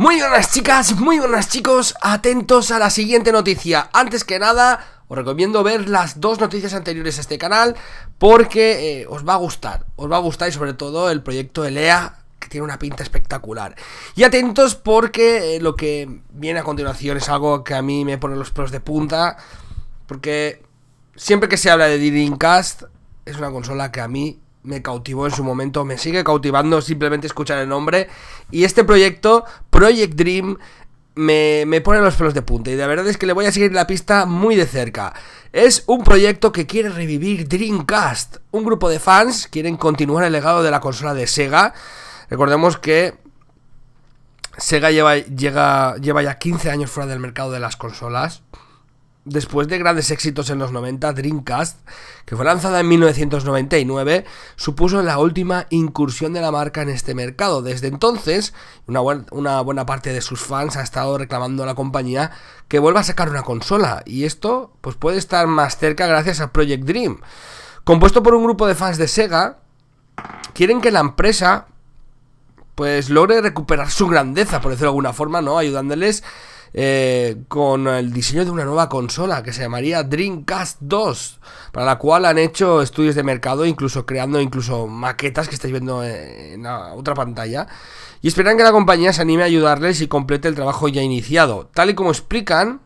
Muy buenas chicas, muy buenas chicos, atentos a la siguiente noticia. Antes que nada, os recomiendo ver las dos noticias anteriores a este canal porque eh, os va a gustar, os va a gustar y sobre todo el proyecto de Lea que tiene una pinta espectacular. Y atentos porque eh, lo que viene a continuación es algo que a mí me pone los pelos de punta porque siempre que se habla de Dreamcast es una consola que a mí me cautivó en su momento, me sigue cautivando simplemente escuchar el nombre. Y este proyecto, Project Dream, me, pone los pelos de punta y la verdad es que le voy a seguir la pista muy de cerca. Es un proyecto que quiere revivir Dreamcast. Un grupo de fans quieren continuar el legado de la consola de Sega. Recordemos que Sega lleva, llega, lleva ya 15 años fuera del mercado de las consolas. Después de grandes éxitos en los 90, Dreamcast, que fue lanzada en 1999, supuso la última incursión de la marca en este mercado. Desde entonces, una, buena parte de sus fans ha estado reclamando a la compañía que vuelva a sacar una consola, y esto pues puede estar más cerca gracias a Project Dream. Compuesto por un grupo de fans de Sega, quieren que la empresa pues logre recuperar su grandeza, por decirlo de alguna forma, ¿no? Ayudándoles eh, con el diseño de una nueva consola que se llamaría Dreamcast 2, para la cual han hecho estudios de mercado, incluso creando incluso maquetas que estáis viendo en otra pantalla, y esperan que la compañía se anime a ayudarles y complete el trabajo ya iniciado. Tal y como explican,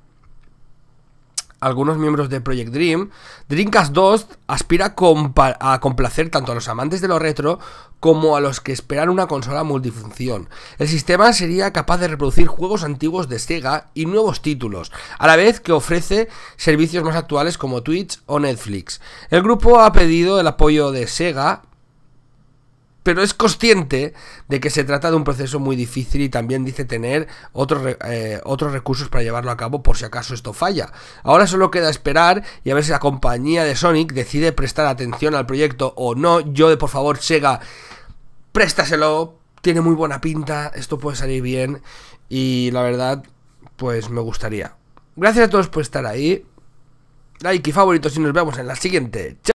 algunos miembros de Project Dream, Dreamcast 2 aspira a complacer tanto a los amantes de lo retro como a los que esperan una consola multifunción. El sistema sería capaz de reproducir juegos antiguos de Sega y nuevos títulos, a la vez que ofrece servicios más actuales como Twitch o Netflix. El grupo ha pedido el apoyo de Sega pero es consciente de que se trata de un proceso muy difícil y también dice tener otros, eh, otros recursos para llevarlo a cabo por si acaso esto falla. Ahora solo queda esperar y a ver si la compañía de Sonic decide prestar atención al proyecto o no. Yo de por favor, Sega, préstaselo, tiene muy buena pinta, esto puede salir bien y la verdad, pues me gustaría. Gracias a todos por estar ahí. Like y favoritos y nos vemos en la siguiente.